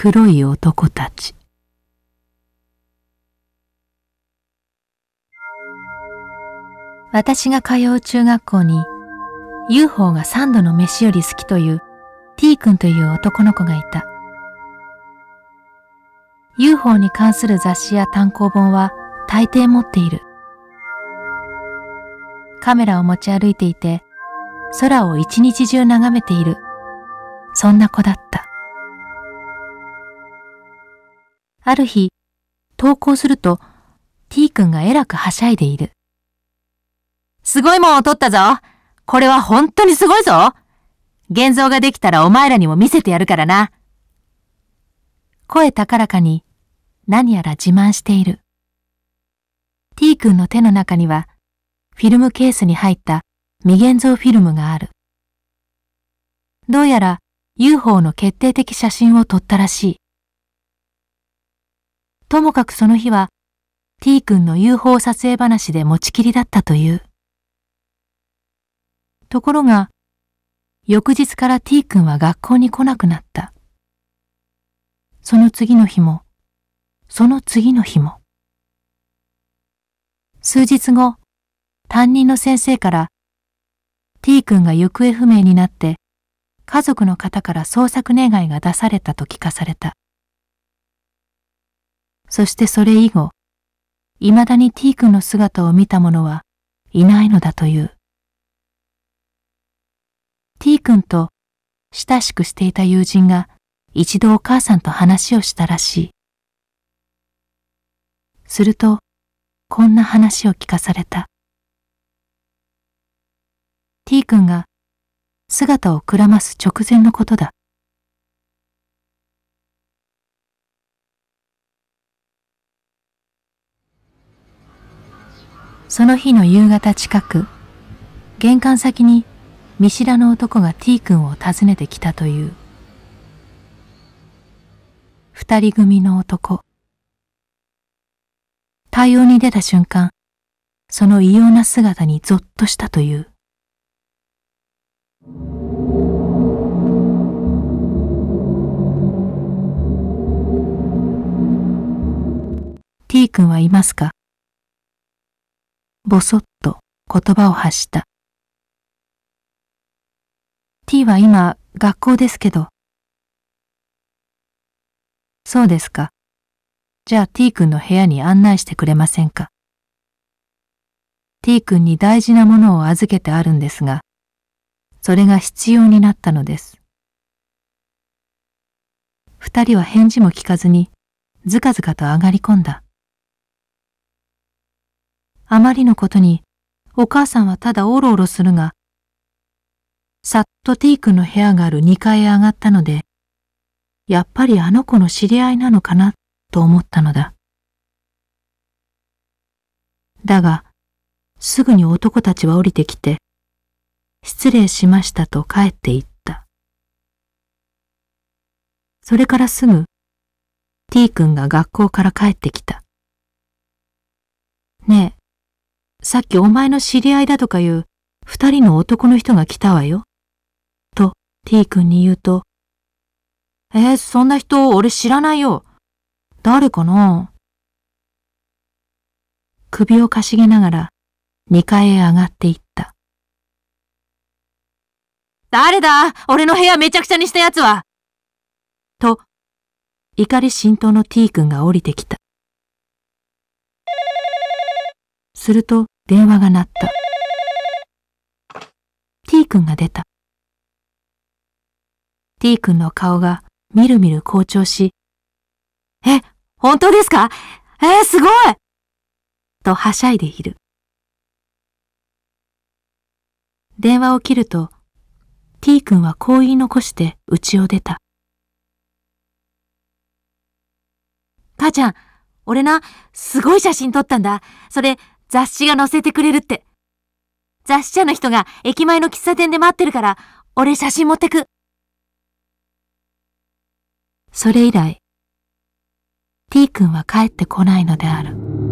黒い男たち私が通う中学校に UFO が三度の飯より好きという T 君という男の子がいた UFO に関する雑誌や単行本は大抵持っているカメラを持ち歩いていて空を一日中眺めているそんな子だったある日、投稿すると T 君がえらくはしゃいでいる。すごいもんを撮ったぞこれは本当にすごいぞ現像ができたらお前らにも見せてやるからな。声高らかに何やら自慢している。T 君の手の中にはフィルムケースに入った未現像フィルムがある。どうやら UFO の決定的写真を撮ったらしい。ともかくその日は T 君の UFO 撮影話で持ちきりだったという。ところが、翌日から T 君は学校に来なくなった。その次の日も、その次の日も。数日後、担任の先生から、T 君が行方不明になって、家族の方から捜索願が出されたと聞かされた。そしてそれ以後、未だに T 君の姿を見た者はいないのだという。T 君と親しくしていた友人が一度お母さんと話をしたらしい。すると、こんな話を聞かされた。T 君が姿をくらます直前のことだ。その日の夕方近く、玄関先に見知らぬ男が T 君を訪ねてきたという。二人組の男。対応に出た瞬間、その異様な姿にぞっとしたという。T 君はいますかぼそっと言葉を発した。T は今学校ですけど。そうですか。じゃあ T 君の部屋に案内してくれませんか。T 君に大事なものを預けてあるんですが、それが必要になったのです。二人は返事も聞かずに、ずかずかと上がり込んだ。あまりのことに、お母さんはただおろおろするが、さっと T 君の部屋がある2階へ上がったので、やっぱりあの子の知り合いなのかな、と思ったのだ。だが、すぐに男たちは降りてきて、失礼しましたと帰って行った。それからすぐ、T 君が学校から帰ってきた。ねえ、さっきお前の知り合いだとかいう二人の男の人が来たわよ。と T 君に言うと、えー、そんな人俺知らないよ。誰かな首をかしげながら二階へ上がっていった。誰だ俺の部屋めちゃくちゃにした奴はと、怒り浸透の T 君が降りてきた。すると、電話が鳴った。T 君が出た。T 君の顔がみるみる好調し、え、本当ですかえー、すごいとはしゃいでいる。電話を切ると、T 君はこう言い残して家を出た。母ちゃん、俺な、すごい写真撮ったんだ。それ、雑誌が載せてくれるって。雑誌社の人が駅前の喫茶店で待ってるから、俺写真持ってく。それ以来、T 君は帰ってこないのである。